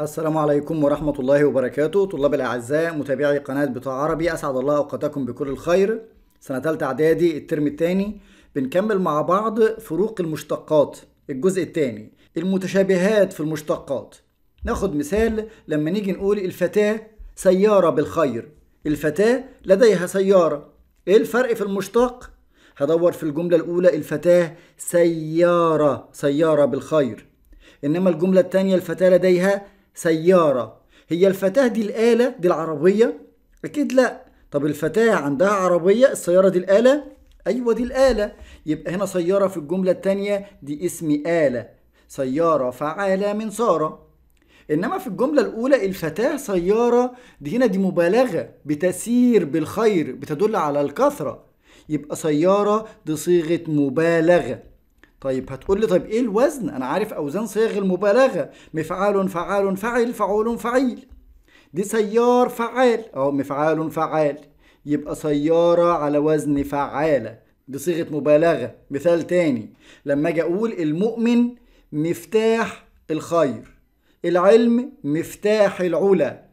السلام عليكم ورحمة الله وبركاته طلاب الأعزاء متابعي قناة بتاع عربي أسعد الله أوقاتكم بكل الخير سنة تالتة إعدادي الترم التاني بنكمل مع بعض فروق المشتقات الجزء التاني المتشابهات في المشتقات ناخد مثال لما نيجي نقول الفتاة سيارة بالخير الفتاة لديها سيارة إيه الفرق في المشتق؟ هدور في الجملة الأولى الفتاة سيارة سيارة بالخير إنما الجملة التانية الفتاة لديها سيارة هي الفتاة دي الآلة دي العربية أكيد لأ طب الفتاة عندها عربية السيارة دي الآلة أيوة دي الآلة يبقى هنا سيارة في الجملة التانية دي اسم آلة سيارة فعالة من سارة إنما في الجملة الأولى الفتاة سيارة دي هنا دي مبالغة بتسير بالخير بتدل على الكثرة يبقى سيارة دي صيغة مبالغة طيب هتقول لي طيب ايه الوزن انا عارف اوزان صيغ المبالغه مفعال فعال فعل فعول فعيل دي سيار فعال اهو مفعال فعال يبقى سياره على وزن فعاله دي صيغه مبالغه مثال تاني لما اجي اقول المؤمن مفتاح الخير العلم مفتاح العلا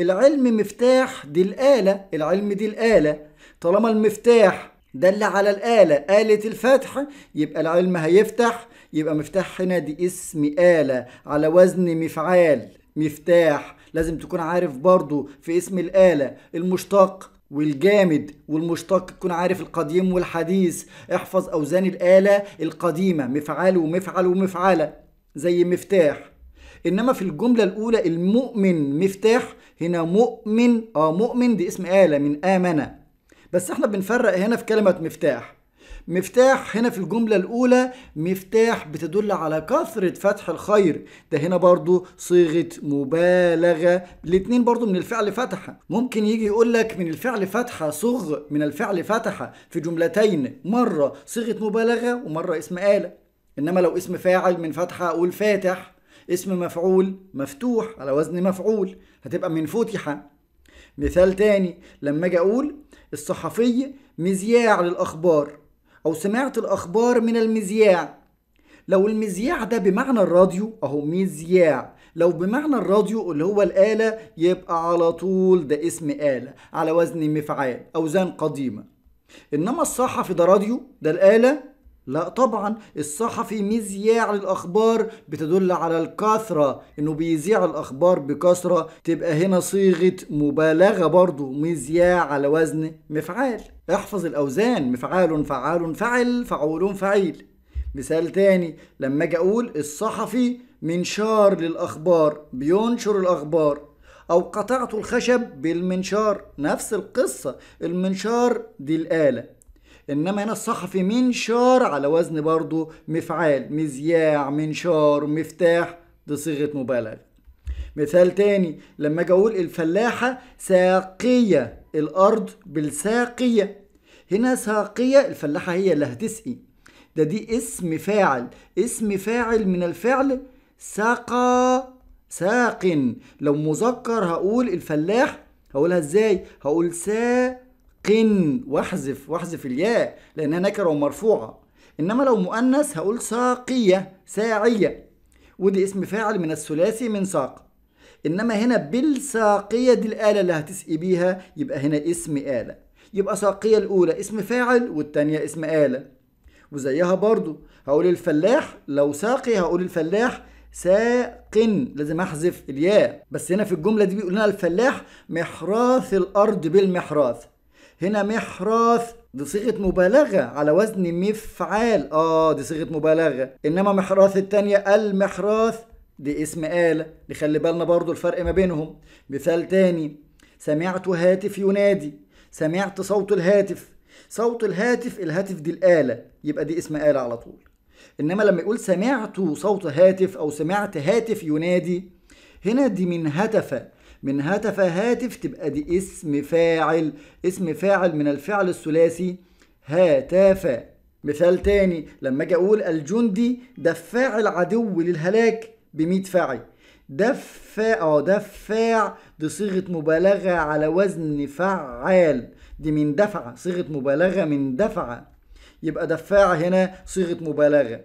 العلم مفتاح دي الاله العلم دي الاله طالما المفتاح دل على الآلة آلة الفتح يبقى العلم هيفتح يبقى مفتاح هنا دي اسم آلة على وزن مفعال مفتاح لازم تكون عارف برضو في اسم الآلة المشتق والجامد والمشتق تكون عارف القديم والحديث احفظ أوزان الآلة القديمة مفعال ومفعل ومفعلة زي مفتاح انما في الجمله الاولى المؤمن مفتاح هنا مؤمن اه مؤمن دي اسم اله من امنه بس احنا بنفرق هنا في كلمة مفتاح مفتاح هنا في الجملة الأولى مفتاح بتدل على كثرة فتح الخير ده هنا برضو صيغة مبالغة الاتنين برضو من الفعل فتحة ممكن يجي يقول لك من الفعل فتحة صغ من الفعل فتحة في جملتين مرة صيغة مبالغة ومرة اسم آلة إنما لو اسم فاعل من فتحة أقول فاتح اسم مفعول مفتوح على وزن مفعول هتبقى من فتحة مثال تاني لما اجي اقول الصحفي مذياع للأخبار أو سمعت الأخبار من المذياع لو المذياع ده بمعنى الراديو أهو مذياع لو بمعنى الراديو اللي هو الآلة يبقى على طول ده اسم آلة على وزن مفعال أوزان قديمة إنما الصحفي ده راديو ده الآلة لا طبعا الصحفي مذياع للاخبار بتدل على الكثره انه بيذيع الاخبار بكثره تبقى هنا صيغه مبالغه برضه مذياع على وزن مفعال احفظ الاوزان مفعال فعال فعل فعول فعيل مثال تاني لما اجي اقول الصحفي منشار للاخبار بينشر الاخبار او قطعت الخشب بالمنشار نفس القصه المنشار دي الاله انما هنا الصحفي منشار على وزن برضه مفعال مذياع منشار مفتاح دي صيغه مبالغه مثال تاني لما اجي اقول الفلاحه ساقيه الارض بالساقيه هنا ساقيه الفلاحه هي اللي هتسقي ده دي اسم فاعل اسم فاعل من الفعل ساقى ساق لو مذكر هقول الفلاح هقولها ازاي هقول سا قن واحذف واحذف الياء لأنها نكرة ومرفوعة إنما لو مؤنث هقول ساقية ساعية ودي اسم فاعل من الثلاثي من ساق إنما هنا بالساقية دي الآلة اللي هتسقي بيها يبقى هنا اسم آلة يبقى ساقية الأولى اسم فاعل والثانيه اسم آلة وزيها برضو هقول الفلاح لو ساقي هقول الفلاح ساقن لازم احذف الياء بس هنا في الجمله دي بيقول لنا الفلاح محراث الارض بالمحراث هنا محراث دي صيغة مبالغة على وزن مفعال اه دي صيغة مبالغة انما محراث التانية المحراث دي اسم آلة نخلي بالنا برضو الفرق ما بينهم مثال تاني سمعت هاتف ينادي سمعت صوت الهاتف صوت الهاتف الهاتف دي الآلة يبقى دي اسم آلة على طول إنما لما يقول سمعت صوت هاتف أو سمعت هاتف ينادي هنا دي من هتف من هتف هاتف تبقى دي اسم فاعل اسم فاعل من الفعل الثلاثي هتاف مثال تاني لما اجي اقول الجندي دفاع العدو للهلاك بميت فاعل دفاع اه دفاع دي صيغه مبالغه على وزن فعال دي من دفع صيغه مبالغه من دفع يبقى دفاع هنا صيغه مبالغه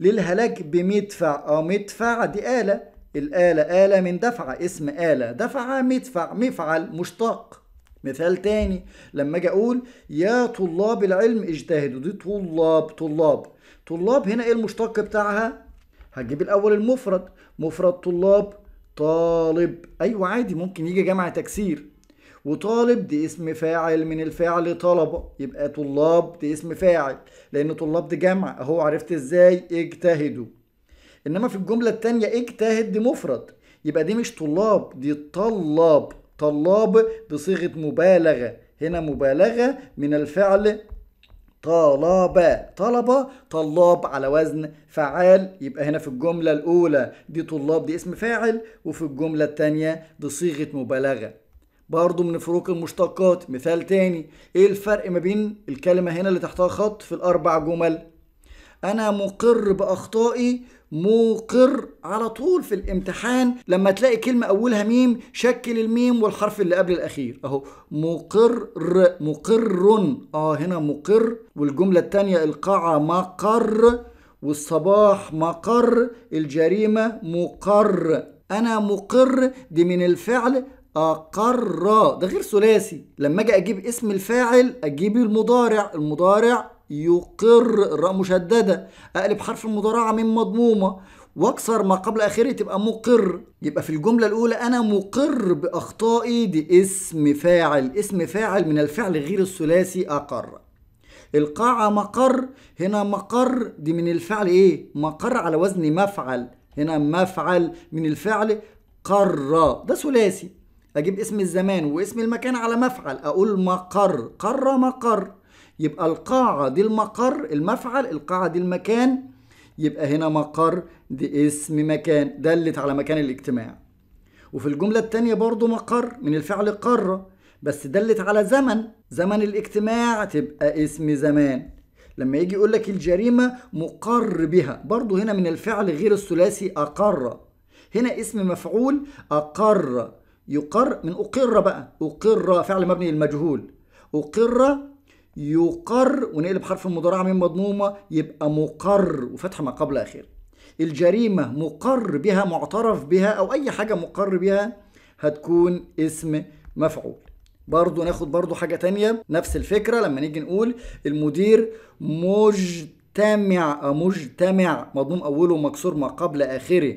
للهلاك بمدفع اه مدفع دي آلة الآلة آلة من دفعة اسم آلة دفعة مدفع مفعل مشتق مثال تاني لما أجي أقول يا طلاب العلم اجتهدوا دي طلاب طلاب طلاب هنا إيه المشتق بتاعها؟ هتجيب الأول المفرد مفرد طلاب طالب أيوة عادي ممكن يجي جمع تكسير وطالب دي اسم فاعل من الفعل طلبة يبقى طلاب دي اسم فاعل لأن طلاب دي جمع أهو عرفت إزاي اجتهدوا انما في الجمله الثانيه اجتهد دي مفرد يبقى دي مش طلاب دي طلاب طلاب بصيغه مبالغه هنا مبالغه من الفعل طلبة طلب طلاب على وزن فعال يبقى هنا في الجملة الأولى دي طلاب دي اسم فاعل وفي الجملة الثانية دي صيغة مبالغة برضه من فروق المشتقات مثال تاني ايه الفرق ما بين الكلمة هنا اللي تحتها خط في الأربع جمل أنا مقر بأخطائي موقر على طول في الامتحان لما تلاقي كلمة أولها ميم شكل الميم والحرف اللي قبل الأخير أهو مقر مقر آه هنا مقر والجملة الثانية القاعة مقر والصباح مقر الجريمة مقر أنا مقر دي من الفعل أقر ده غير ثلاثي لما أجي أجيب اسم الفاعل أجيب المضارع المضارع يقر راء مشددة أقلب حرف المضارعة من مضمومة واكسر ما قبل اخره تبقى مقر يبقى في الجمله الاولى انا مقر باخطائي دي اسم فاعل اسم فاعل من الفعل غير الثلاثي اقر القاعه مقر هنا مقر دي من الفعل ايه مقر على وزن مفعل هنا مفعل من الفعل قر ده ثلاثي اجيب اسم الزمان واسم المكان على مفعل اقول مقر قر مقر يبقى القاعة دي المقر المفعل القاعة دي المكان يبقى هنا مقر دي اسم مكان دلت على مكان الاجتماع وفي الجملة التانية برضو مقر من الفعل قرة بس دلت على زمن زمن الاجتماع تبقى اسم زمان لما يجي يقول لك الجريمة مقر بها برضو هنا من الفعل غير الثلاثي أقر هنا اسم مفعول أقر يقر من أقر بقى أقر فعل مبني المجهول أقر يقر ونقلب حرف المضارعة من مضمومة يبقى مقر وفتحة ما قبل آخر الجريمة مقر بها معترف بها أو أي حاجة مقر بها هتكون اسم مفعول برضو ناخد برضو حاجة تانية نفس الفكرة لما نيجي نقول المدير مجتمع مجتمع مضموم أوله مكسور ما قبل آخره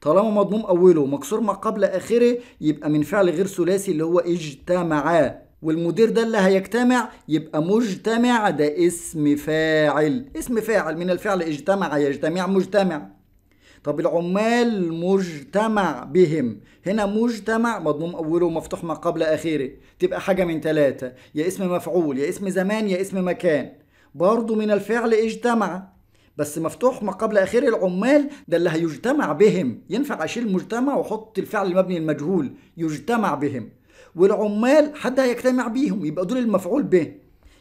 طالما مضموم أوله مكسور ما قبل آخره يبقى من فعل غير ثلاثي اللي هو اجتمعا والمدير ده اللي هيجتمع يبقى مجتمع ده اسم فاعل اسم فاعل من الفعل اجتمع يجتمع مجتمع طب العمال مجتمع بهم هنا مجتمع مضموم أوله مفتوح ما قبل آخره تبقى حاجة من ثلاثة يا اسم مفعول يا اسم زمان يا اسم مكان برضو من الفعل اجتمع بس مفتوح ما قبل آخره العمال ده اللي هيجتمع بهم ينفع أشيل مجتمع وأحط الفعل المبني المجهول يجتمع بهم والعمال حد هيجتمع بيهم يبقى دول المفعول به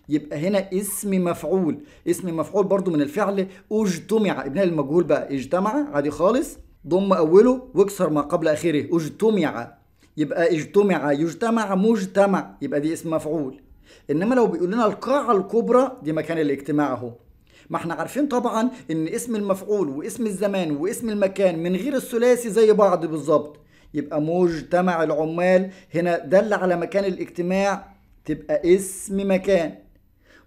يبقى هنا اسم مفعول اسم مفعول برضو من الفعل اجتمع ابناء المجهول بقى اجتمع عادي خالص ضم اوله واكسر ما قبل اخره اجتمع يبقى اجتمع يجتمع مجتمع يبقى دي اسم مفعول انما لو بيقول لنا القاعه الكبرى دي مكان الاجتماع اهو ما احنا عارفين طبعا ان اسم المفعول واسم الزمان واسم المكان من غير الثلاثي زي بعض بالظبط يبقى مجتمع العمال هنا دل على مكان الاجتماع تبقى اسم مكان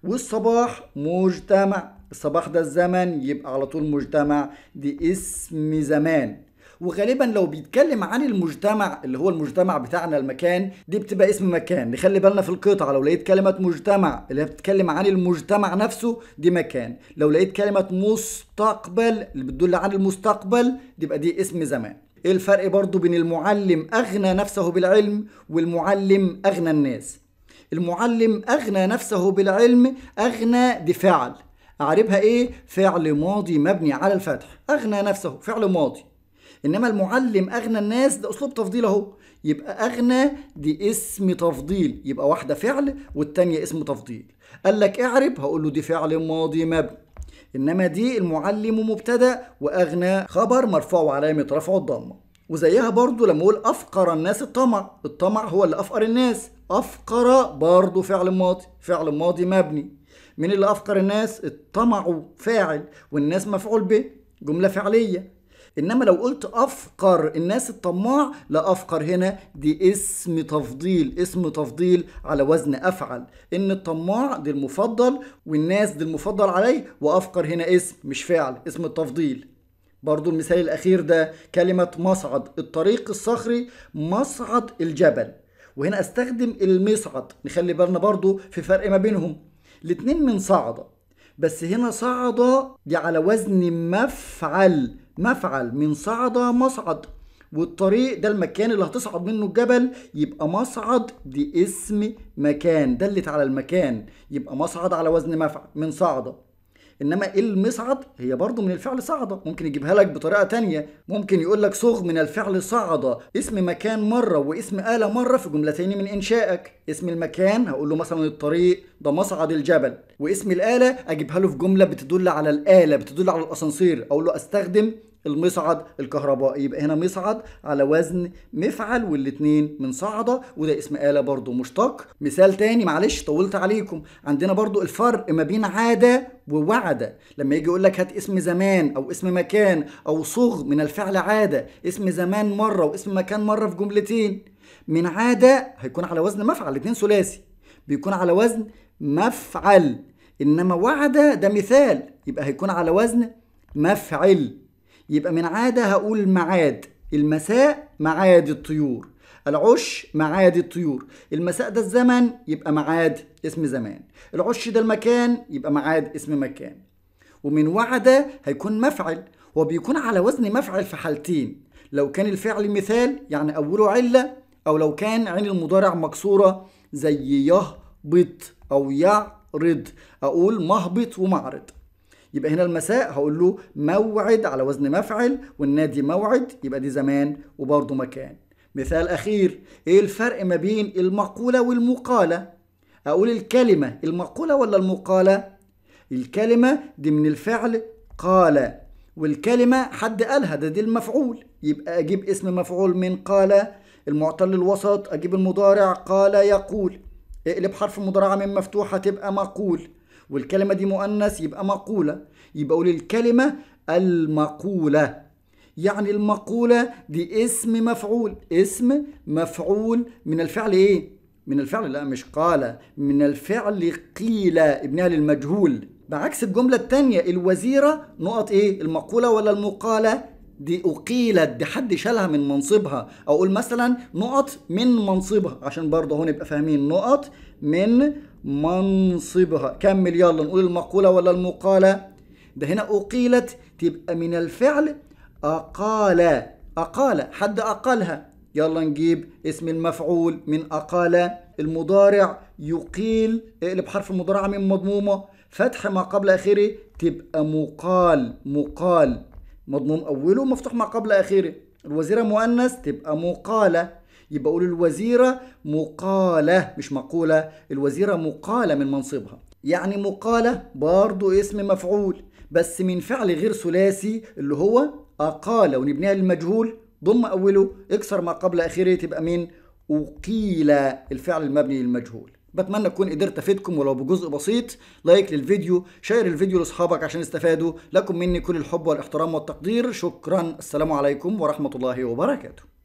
والصباح مجتمع الصباح ده الزمن يبقى على طول مجتمع دي اسم زمان وغالبا لو بيتكلم عن المجتمع اللي هو المجتمع بتاعنا المكان دي بتبقى اسم مكان نخلي بالنا في القطعه لو لقيت كلمه مجتمع اللي بتتكلم عن المجتمع نفسه دي مكان لو لقيت كلمه مستقبل اللي بتدل عن المستقبل دي بقى دي اسم زمان ايه الفرق برضو بين المعلم اغنى نفسه بالعلم والمعلم اغنى الناس المعلم اغنى نفسه بالعلم اغنى بفعل اعربها ايه فعل ماضي مبني على الفتح اغنى نفسه فعل ماضي انما المعلم اغنى الناس ده اسلوب تفضيل اهو يبقى اغنى دي اسم تفضيل يبقى واحده فعل والتانيه اسم تفضيل قال لك اعرب هقول له دي فعل ماضي مبني انما دي المعلم مبتدا واغنى خبر مرفوع وعلامه رفعه الضمه وزيها برضو لما اقول افقر الناس الطمع الطمع هو اللي افقر الناس افقر برضو فعل ماضي فعل ماضي مبني من اللي افقر الناس الطمع فاعل والناس مفعول به جمله فعليه انما لو قلت افقر الناس الطماع لا افقر هنا دي اسم تفضيل اسم تفضيل على وزن افعل ان الطماع دي المفضل والناس دي المفضل عليه وافقر هنا اسم مش فعل اسم التفضيل برضو المثال الاخير ده كلمة مصعد الطريق الصخري مصعد الجبل وهنا استخدم المصعد نخلي بالنا برضو في فرق ما بينهم الاتنين من صعدة بس هنا صعدة دي على وزن مفعل مفعل من صعد مصعد والطريق ده المكان اللي هتصعد منه الجبل يبقى مصعد دي اسم مكان دلت على المكان يبقى مصعد على وزن مفعل من صعدة انما إيه المصعد هي برضو من الفعل صعدة ممكن يجيبها لك بطريقة تانية ممكن يقول لك صغ من الفعل صعدة اسم مكان مرة واسم آلة مرة في جملتين من انشائك اسم المكان هقول له مثلا الطريق ده مصعد الجبل واسم الآلة اجيبها له في جملة بتدل على الآلة بتدل على الاسانسير اقول له استخدم المصعد الكهربائي يبقى هنا مصعد على وزن مفعل والاثنين من صعدة وده اسم آلة برضو مشتق مثال تاني معلش طولت عليكم عندنا برضو الفرق ما بين عادة ووعد لما يجي يقول لك هات اسم زمان او اسم مكان او صغ من الفعل عاده اسم زمان مره واسم مكان مره في جملتين من عاده هيكون على وزن مفعل الاثنين ثلاثي بيكون على وزن مفعل انما وعد ده مثال يبقى هيكون على وزن مفعل يبقى من عادة هقول معاد المساء معاد الطيور العش معاد الطيور المساء ده الزمن يبقى معاد اسم زمان العش ده المكان يبقى معاد اسم مكان ومن وعد هيكون مفعل وبيكون على وزن مفعل في حالتين لو كان الفعل مثال يعني أوله علة أو لو كان عين المضارع مكسورة زي يهبط أو يعرض أقول مهبط ومعرض يبقى هنا المساء هقول له موعد على وزن مفعل والنادي موعد يبقى دي زمان وبرضه مكان مثال أخير إيه الفرق ما بين المقولة والمقالة أقول الكلمة المقولة ولا المقالة الكلمة دي من الفعل قال والكلمة حد قالها ده دي المفعول يبقى أجيب اسم مفعول من قال المعتل الوسط أجيب المضارع قال يقول اقلب حرف المضارعة من مفتوحة تبقى مقول والكلمة دي مؤنث يبقى مقولة يبقى قول الكلمة المقولة يعني المقولة دي اسم مفعول اسم مفعول من الفعل ايه؟ من الفعل لا مش قال من الفعل قيل ابنها للمجهول بعكس الجملة الثانية الوزيرة نقط ايه؟ المقولة ولا المقالة؟ دي أقيلت دي حد شالها من منصبها أقول مثلا نقط من منصبها عشان برضه هون نبقى فاهمين نقط من منصبها كمل يلا نقول المقولة ولا المقالة ده هنا أقيلت تبقى من الفعل أقال أقال حد أقالها يلا نجيب اسم المفعول من أقال المضارع يقيل اقلب حرف المضارعة من مضمومة فتح ما قبل آخره تبقى مقال مقال مضموم أوله مفتوح ما قبل آخره الوزيرة مؤنث تبقى مقالة يبقى أقول الوزيرة مقالة مش مقولة الوزيرة مقالة من منصبها يعني مقالة برضو اسم مفعول بس من فعل غير ثلاثي اللي هو أقال ونبنيها للمجهول ضم أوله اكسر ما قبل آخره تبقى مين أقيل الفعل المبني للمجهول بتمنى اكون قدرت افيدكم ولو بجزء بسيط لايك للفيديو شير الفيديو لاصحابك عشان يستفادوا لكم مني كل الحب والاحترام والتقدير شكرا السلام عليكم ورحمه الله وبركاته